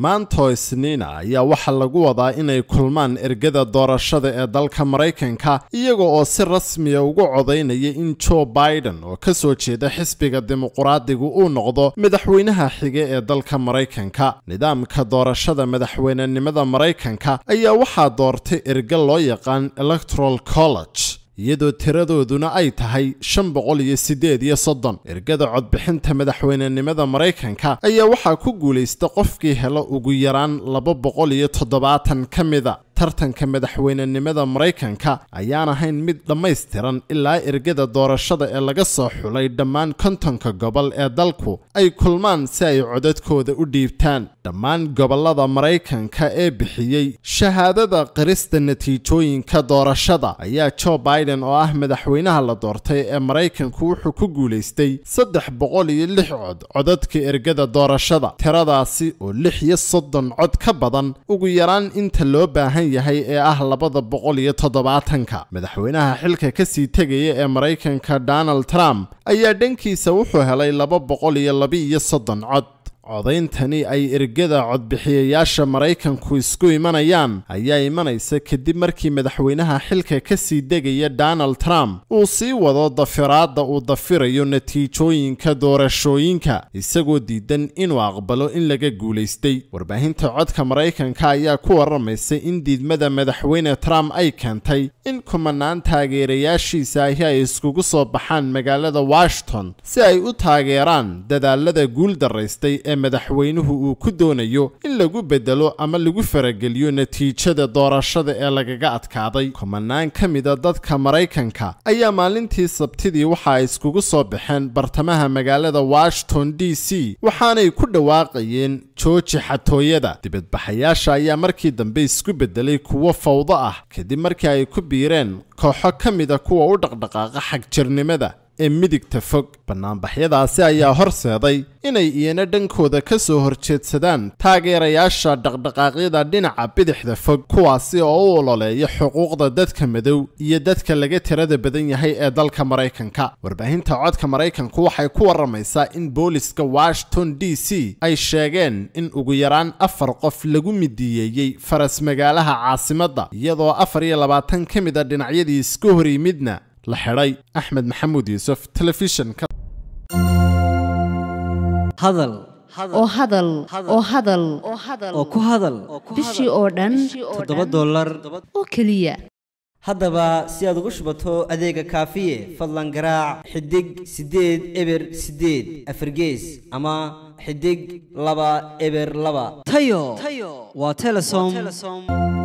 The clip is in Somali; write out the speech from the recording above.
maantoy siniina ayaa waxaa lagu wadaa inay kulmaan ergada doorashada ee dalka maraykanka iyaga oo si rasmiya ah ugu codaynaya in jo biden oo ka soo jeeda xisbiga dimuquraadigu uu noqdo madaxweynaha xige ee dalka maraykanka nidaamka doorashada madaxweynenimada maraykanka ayaa waxaa doortay erge loo yaqaan electoral college iyadoo tiradooduna ay tahay shan boqol iyo siddeed iyo soddon ergada codbixinta madaxweynenimada maraykanka ayaa waxaa ku guulaysta qofkii hela ugu yaraan laba boqol iyo toddobaatan ka mida tartanka madaxweynenimada maraykanka ayaan ahayn mid dhammaystiran ilaa ergada doorashada ee laga soo xulay dhammaan kontonka gobol ee dalku ay kulmaan si ay codadkooda u dhiibtaan dhammaan gobollada maraykanka ee bixiyey shahaadada qirista natiijooyinka doorashada ayaa jo biden oo ah madaxweynaha la doortay ee maraykanku wuxuu ku guulaystay saddex boqol iyo lix cod codadka ergada doorashada tiradaasi oo lix iyo soddon cod ka badan ugu yaraan inta loo baahan baahan yahay ee ah labada boqol iyo toddobaatanka madaxweynaha xilka kasii tegaya ee maraykanka donald trump ayaa dhankiisa wuxuu helay laba boqol iyo laba iyo soddon cod codayntani ay ergada codbixiyayaasha maraykanku isku imanayaan ayaa imanaysa kadib markii madaxweynaha xilka ka sii degaya donald trump uu sii wado dafiraadda uu dafirayo natiijooyinka doorashooyinka isagoo diidan inuu aqbalo in laga guulaystay warbaahinta codka maraykanka ayaa ku waramaysay in diidmada madaxweyne trump ay keentay in kumanaan taageerayaashiisa ahi ay iskugu soo baxaan magaalada washington si ay u taageeraan dadaalada guuldarraystay ee ee madaxweynuhu uu ku doonayo in lagu bedelo ama lagu farageliyo natiijada doorashada ee lagaga adkaaday kumanaan ka mida ah dadka maraykanka ayaa maalintii sabtidii waxa ay iskugu soo baxeen bartamaha magaalada washington d c waxaanay ku dhawaaqayeen jooji xatooyada dibadbaxayaasha ayaa markii dambe isku bedelay kuwo fawdo ah kadib markii ay ku biireen kooxo ka mida ah kuwa u dhaqdhaqaaqa xagjirnimada ee midigta fog bannaanbaxyadaasi ayaa horseeday inay iyana dhankooda ka soo horjeedsadaan taageerayaasha dhaqdhaqaaqyada dhinaca bidixda fog kuwaasi oo u ololeeya xuquuqda dadka madow iyo dadka laga tirada badan yahay ee dalka maraykanka warbaahinta codka maraykanku waxay ku waramaysaa in booliska washington d c ay sheegeen in ugu yaraan afar qof lagu midiyeeyey faras magaalaha caasimadda iyadoo afar iyo labaatan ka mid a ah dhinacyadii iska horyimidna la xidhay axmed maxamuud yuusuf telefishinka oo hadal oo hadal oo ku hadal bishii oo dhan toddoba dollar oo keliya haddaba si aad ugu shubato adeega kaafiye fadlan garaac xidig siddeed eber siddeed afargees ama xidig laba eber laba tayo waa telesom